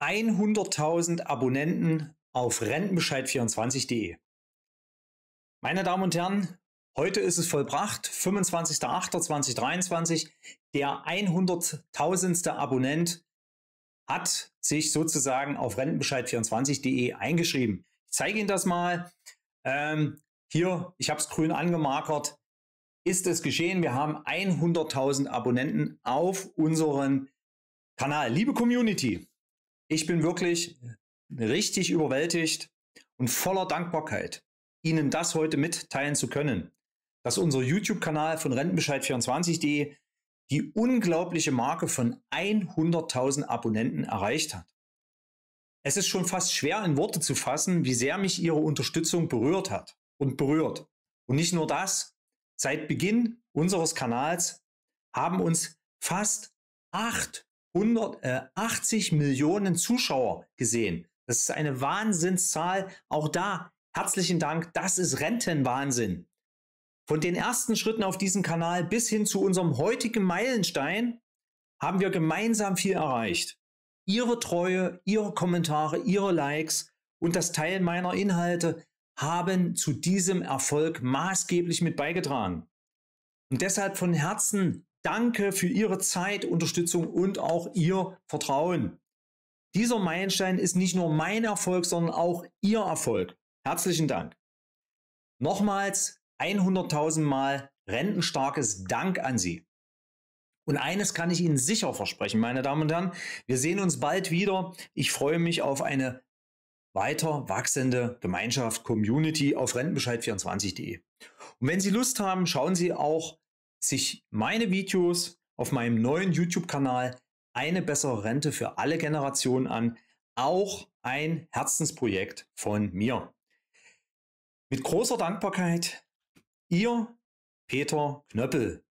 100.000 Abonnenten auf rentenbescheid24.de. Meine Damen und Herren, heute ist es vollbracht, 25.08.2023. Der 100.000. Abonnent hat sich sozusagen auf rentenbescheid24.de eingeschrieben. Ich zeige Ihnen das mal. Ähm, hier, ich habe es grün angemarkert, ist es geschehen. Wir haben 100.000 Abonnenten auf unseren Kanal. Liebe Community, ich bin wirklich richtig überwältigt und voller Dankbarkeit, Ihnen das heute mitteilen zu können, dass unser YouTube-Kanal von Rentenbescheid24.de die unglaubliche Marke von 100.000 Abonnenten erreicht hat. Es ist schon fast schwer in Worte zu fassen, wie sehr mich Ihre Unterstützung berührt hat und berührt. Und nicht nur das, seit Beginn unseres Kanals haben uns fast acht 180 äh, Millionen Zuschauer gesehen. Das ist eine Wahnsinnszahl. Auch da herzlichen Dank. Das ist Rentenwahnsinn. Von den ersten Schritten auf diesem Kanal bis hin zu unserem heutigen Meilenstein haben wir gemeinsam viel erreicht. Ihre Treue, Ihre Kommentare, Ihre Likes und das Teil meiner Inhalte haben zu diesem Erfolg maßgeblich mit beigetragen. Und deshalb von Herzen Danke für Ihre Zeit, Unterstützung und auch Ihr Vertrauen. Dieser Meilenstein ist nicht nur mein Erfolg, sondern auch Ihr Erfolg. Herzlichen Dank. Nochmals 100.000 Mal rentenstarkes Dank an Sie. Und eines kann ich Ihnen sicher versprechen, meine Damen und Herren. Wir sehen uns bald wieder. Ich freue mich auf eine weiter wachsende Gemeinschaft, Community auf rentenbescheid24.de. Und wenn Sie Lust haben, schauen Sie auch sich meine Videos auf meinem neuen YouTube-Kanal eine bessere Rente für alle Generationen an, auch ein Herzensprojekt von mir. Mit großer Dankbarkeit, ihr Peter Knöppel.